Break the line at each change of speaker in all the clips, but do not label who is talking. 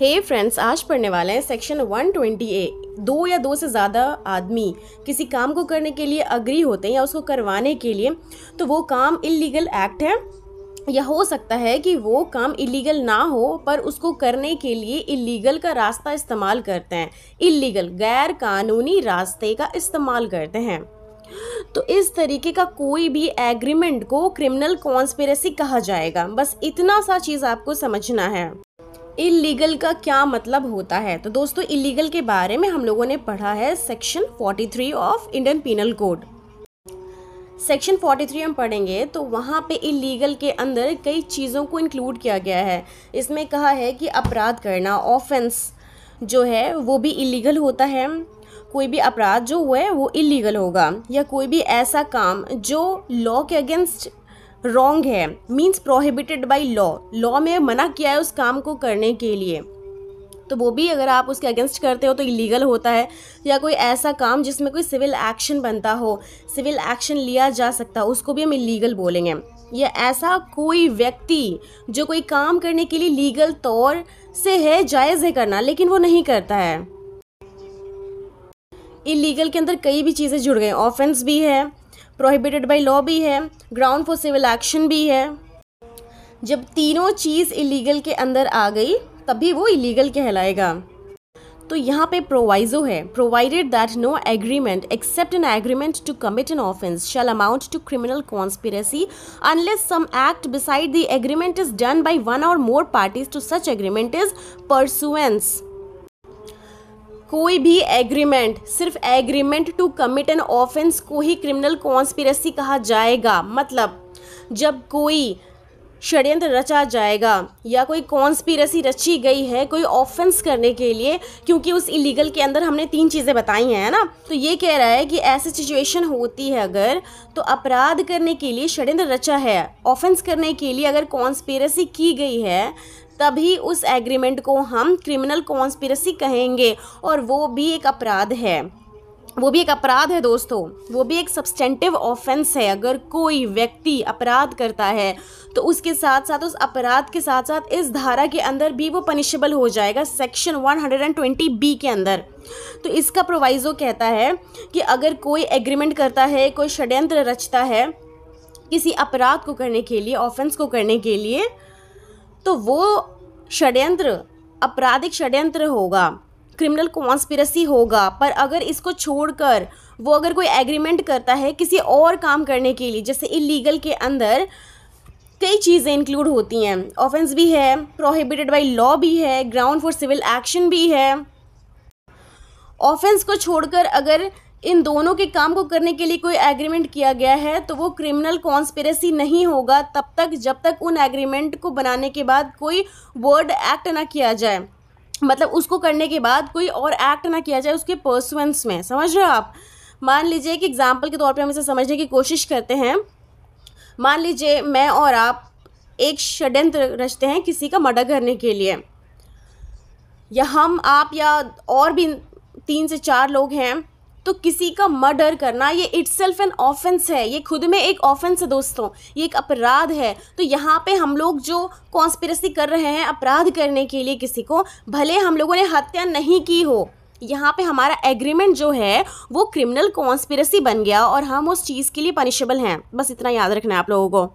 हे hey friends आज पढ़ने वाले हैं सेक्शन 120 ए दो या दो से ज़्यादा आदमी किसी काम को करने के लिए अग्री होते हैं या उसको करवाने के लिए तो वो काम इलीगल एक्ट है या हो सकता है कि वो काम इलीगल ना हो पर उसको करने के लिए इलीगल का रास्ता इस्तेमाल करते हैं इलीगल गैर कानूनी रास्ते का इस्तेमाल करते हैं तो इस तरीके का कोई भी एग्रीमेंट को क्रिमिनल कॉन्स्पेरेसी कहा जाएगा बस इतना सा चीज़ आपको समझना है इलीगल का क्या मतलब होता है तो दोस्तों इलीगल के बारे में हम लोगों ने पढ़ा है section 43 of Indian penal code section 43 हम पढ़ेंगे तो वहाँ पे इलीगल के अंदर कई चीज़ों को इंक्लूड किया गया है इसमें कहा है कि अपराध करना ऑफेंस जो है वो भी इलीगल होता है कोई भी अपराध जो हुआ है वो इलीगल होगा या कोई भी ऐसा काम जो लॉ के अगेंस्ट रॉन्ग है means prohibited by law law में मना किया है उस काम को करने के लिए तो वो भी अगर आप उसके अगेंस्ट करते हो तो इलीगल होता है या कोई ऐसा काम जिसमें कोई सिविल एक्शन बनता हो सिविल एक्शन लिया जा सकता हो उसको भी हम इलीगल बोलेंगे या ऐसा कोई व्यक्ति जो कोई काम करने के लिए लीगल तौर से है जायज़ है करना लेकिन वो नहीं करता है इलीगल के अंदर कई भी चीज़ें जुड़ गई ऑफेंस भी है प्रोहिबिटेड बाई लॉ भी है ग्राउंड फॉर सिविल एक्शन भी है जब तीनों चीज़ इलीगल के अंदर आ गई तभी वो इलीगल कहलाएगा तो यहाँ पे प्रोवाइजो है provided that no agreement except an agreement to commit an offence shall amount to criminal conspiracy unless some act besides the agreement is done by one or more parties to such agreement is pursuance कोई भी agreement सिर्फ agreement to commit an offence को ही criminal conspiracy कहा जाएगा मतलब जब कोई षड्यंत्र रचा जाएगा या कोई कॉन्स्पिरसी रची गई है कोई ऑफेंस करने के लिए क्योंकि उस इलीगल के अंदर हमने तीन चीज़ें बताई हैं ना तो ये कह रहा है कि ऐसी सिचुएशन होती है अगर तो अपराध करने के लिए षड्यंत्र रचा है ऑफेंस करने के लिए अगर कॉन्स्पिरसी की गई है तभी उस एग्रीमेंट को हम क्रिमिनल कॉन्स्पिरसी कहेंगे और वो भी एक अपराध है वो भी एक अपराध है दोस्तों वो भी एक सब्सटेंटिव ऑफेंस है अगर कोई व्यक्ति अपराध करता है तो उसके साथ साथ उस अपराध के साथ साथ इस धारा के अंदर भी वो पनिशेबल हो जाएगा सेक्शन 120 बी के अंदर तो इसका प्रोवाइज़ो कहता है कि अगर कोई एग्रीमेंट करता है कोई षड्यंत्र रचता है किसी अपराध को करने के लिए ऑफेंस को करने के लिए तो वो षड्यंत्र आपराधिक षड्यंत्र होगा क्रिमिनल कॉन्स्पिरसी होगा पर अगर इसको छोड़कर वो अगर कोई एग्रीमेंट करता है किसी और काम करने के लिए जैसे इलीगल के अंदर कई चीज़ें इंक्लूड होती हैं ऑफेंस भी है प्रोहिबिटेड बाई लॉ भी है ग्राउंड फॉर सिविल एक्शन भी है ऑफेंस को छोड़कर अगर इन दोनों के काम को करने के लिए कोई एग्रीमेंट किया गया है तो वो क्रिमिनल कॉन्स्पिरेसी नहीं होगा तब तक जब तक उन एग्रीमेंट को बनाने के बाद कोई वर्ड एक्ट ना किया जाए मतलब उसको करने के बाद कोई और एक्ट ना किया जाए उसके पर्सुएंस में समझ रहे हो आप मान लीजिए कि एग्जाम्पल के तौर पे हम इसे समझने की कोशिश करते हैं मान लीजिए मैं और आप एक षड्यंत्र रचते हैं किसी का मर्डर करने के लिए या हम आप या और भी तीन से चार लोग हैं तो किसी का मर्डर करना ये इट्स सेल्फ एन ऑफेंस है ये खुद में एक ऑफेंस है दोस्तों ये एक अपराध है तो यहाँ पे हम लोग जो कॉन्स्पिरसी कर रहे हैं अपराध करने के लिए किसी को भले हम लोगों ने हत्या नहीं की हो यहाँ पे हमारा एग्रीमेंट जो है वो क्रिमिनल कॉन्स्पिरसी बन गया और हम उस चीज़ के लिए पनिशेबल हैं बस इतना याद रखना है आप लोगों को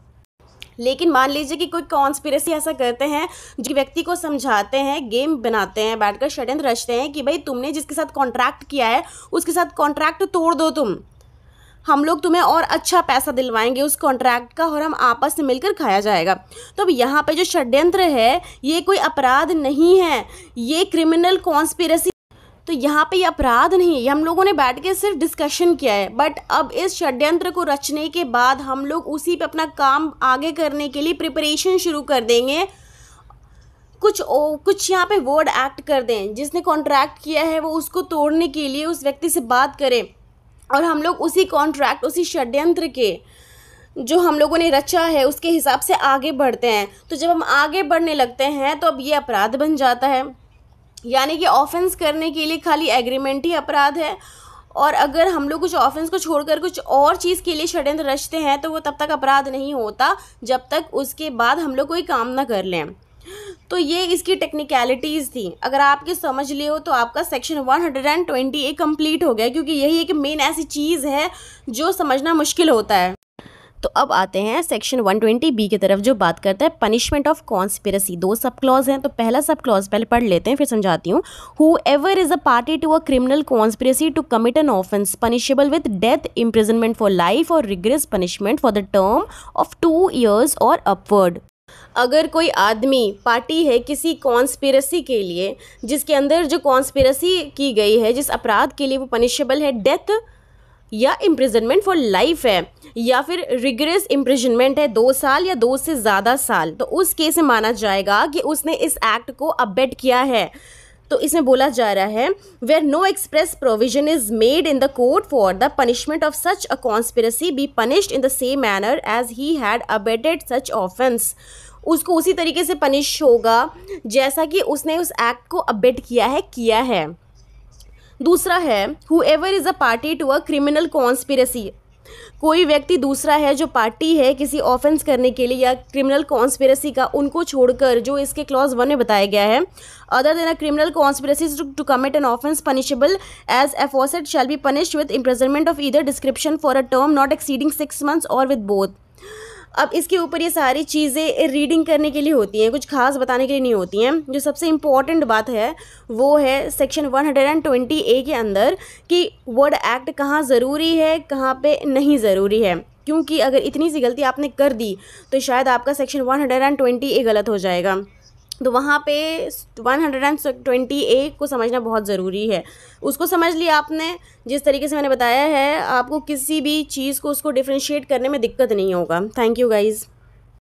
लेकिन मान लीजिए कि कोई कॉन्स्पिरसी ऐसा करते हैं जो व्यक्ति को समझाते हैं गेम बनाते हैं बैठकर षड्यंत्र रचते हैं कि भाई तुमने जिसके साथ कॉन्ट्रैक्ट किया है उसके साथ कॉन्ट्रैक्ट तोड़ दो तुम हम लोग तुम्हें और अच्छा पैसा दिलवाएंगे उस कॉन्ट्रैक्ट का और हम आपस में मिलकर खाया जाएगा तो अब यहाँ पे जो षड्यंत्र है ये कोई अपराध नहीं है ये क्रिमिनल कॉन्स्पिरसी तो यहाँ पे ये अपराध नहीं है हम लोगों ने बैठ के सिर्फ डिस्कशन किया है बट अब इस षड्यंत्र को रचने के बाद हम लोग उसी पे अपना काम आगे करने के लिए प्रिपरेशन शुरू कर देंगे कुछ ओ, कुछ यहाँ पे वर्ड एक्ट कर दें जिसने कॉन्ट्रैक्ट किया है वो उसको तोड़ने के लिए उस व्यक्ति से बात करें और हम लोग उसी कॉन्ट्रैक्ट उसी षड्यंत्र के जो हम लोगों ने रचा है उसके हिसाब से आगे बढ़ते हैं तो जब हम आगे बढ़ने लगते हैं तो अब ये अपराध बन जाता है यानी कि ऑफेंस करने के लिए खाली एग्रीमेंट ही अपराध है और अगर हम लोग कुछ ऑफेंस को छोड़कर कुछ और चीज़ के लिए षडयंत्र रचते हैं तो वो तब तक अपराध नहीं होता जब तक उसके बाद हम लोग कोई काम ना कर लें तो ये इसकी टेक्निकलिटीज़ थी अगर आपके समझ लिए हो तो आपका सेक्शन 120 ए कंप्लीट हो गया क्योंकि यही एक मेन ऐसी चीज़ है जो समझना मुश्किल होता है तो अब आते हैं सेक्शन 120 बी की तरफ जो बात करता है पनिशमेंट ऑफ कॉन्स्पिरसी दो सब क्लॉज हैं तो पहला सब क्लॉज पहले पढ़ लेते हैं फिर समझाती हूँ whoever is a party to a criminal conspiracy to commit an offence punishable with death imprisonment for life और rigorous punishment for the term of two years और अपवर्ड अगर कोई आदमी पार्टी है किसी कॉन्स्पिरसी के लिए जिसके अंदर जो कॉन्स्पिरसी की गई है जिस अपराध के लिए वो पनिशेबल है डेथ या इम्प्रिजनमेंट फॉर लाइफ है या फिर रिग्रेस इम्प्रिजनमेंट है दो साल या दो से ज़्यादा साल तो उस केस में माना जाएगा कि उसने इस एक्ट को अपडेट किया है तो इसमें बोला जा रहा है where no express provision is made in the court for the punishment of such a conspiracy be punished in the same manner as he had abetted such offence उसको उसी तरीके से पनिश होगा जैसा कि उसने उस एक्ट को अबेट किया है किया है दूसरा है whoever is a party to a criminal conspiracy कोई व्यक्ति दूसरा है जो पार्टी है किसी ऑफेंस करने के लिए या क्रिमिनल कॉन्स्पेरेसी का उनको छोड़कर जो इसके क्लॉज वन में बताया गया है other than a criminal conspiracy to commit an offence punishable as aforesaid shall be punished with imprisonment of either description for a term not exceeding six months और विद बोथ अब इसके ऊपर ये सारी चीज़ें रीडिंग करने के लिए होती हैं कुछ खास बताने के लिए नहीं होती हैं जो सबसे इम्पॉर्टेंट बात है वो है सेक्शन 120 ए के अंदर कि वर्ड एक्ट कहाँ ज़रूरी है कहाँ पे नहीं ज़रूरी है क्योंकि अगर इतनी सी गलती आपने कर दी तो शायद आपका सेक्शन 120 ए गलत हो जाएगा तो वहाँ पे 128 को समझना बहुत ज़रूरी है उसको समझ लिया आपने जिस तरीके से मैंने बताया है आपको किसी भी चीज़ को उसको डिफ्रेंशिएट करने में दिक्कत नहीं होगा थैंक यू गाइज़